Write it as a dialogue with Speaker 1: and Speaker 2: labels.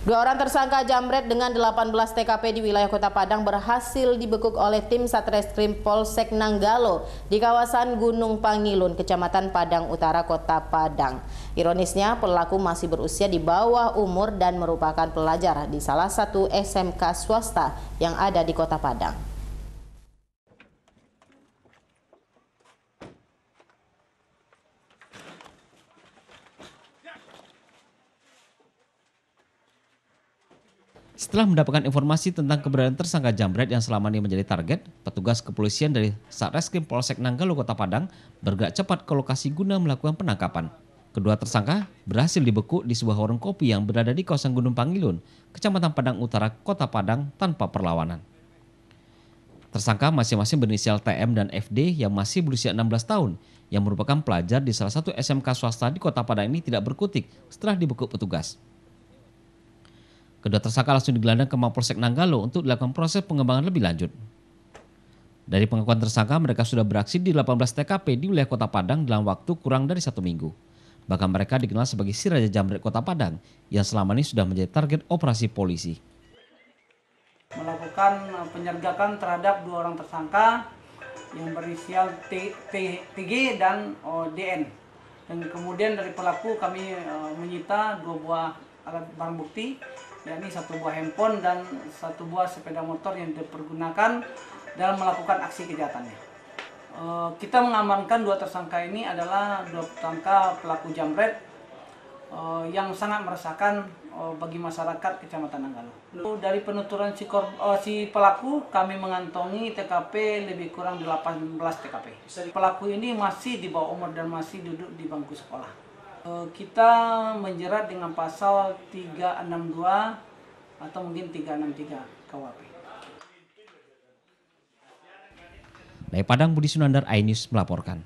Speaker 1: Dua orang tersangka jamret dengan 18 TKP di wilayah Kota Padang berhasil dibekuk oleh tim Satreskrim Polsek Nanggalo di kawasan Gunung Pangilun, Kecamatan Padang Utara, Kota Padang. Ironisnya, pelaku masih berusia di bawah umur dan merupakan pelajar di salah satu SMK swasta yang ada di Kota Padang.
Speaker 2: Setelah mendapatkan informasi tentang keberadaan tersangka jambret yang selama ini menjadi target, petugas kepolisian dari Satreskrim Polsek Nanggalo Kota Padang bergerak cepat ke lokasi guna melakukan penangkapan. Kedua tersangka berhasil dibekuk di sebuah warung kopi yang berada di kawasan Gunung Pangilun, Kecamatan Padang Utara, Kota Padang tanpa perlawanan. Tersangka masing-masing berinisial TM dan FD yang masih berusia 16 tahun, yang merupakan pelajar di salah satu SMK swasta di Kota Padang ini tidak berkutik setelah dibekuk petugas. Kedua tersangka langsung digelandang ke Mapolsek Nanggalo untuk dilakukan proses pengembangan lebih lanjut. Dari pengakuan tersangka, mereka sudah beraksi di 18 TKP di wilayah Kota Padang dalam waktu kurang dari satu minggu. Bahkan mereka dikenal sebagai si Raja Jamret Kota Padang yang selama ini sudah menjadi target operasi polisi.
Speaker 3: Melakukan eh, penyergakan terhadap dua orang tersangka yang berinisial TG dan O.D.N. DN. Dan kemudian dari pelaku kami eh, menyita dua buah alat barang bukti yakni satu buah handphone dan satu buah sepeda motor yang dipergunakan dalam melakukan aksi kejahatannya. E, eh, kita mengamankan dua tersangka ini adalah dua tersangka pelaku jamret e, yang sangat meresahkan e, bagi masyarakat Kecamatan Nanggalo. Dari penuturan si, kor, e, si pelaku, kami mengantongi TKP lebih kurang 18 TKP. Pelaku ini masih di bawah umur dan masih duduk di bangku sekolah. Eh, kita menjerat dengan pasal 362 atau mungkin 363 KUHP.
Speaker 2: Dari Padang Budi Sunandar, Ainis melaporkan.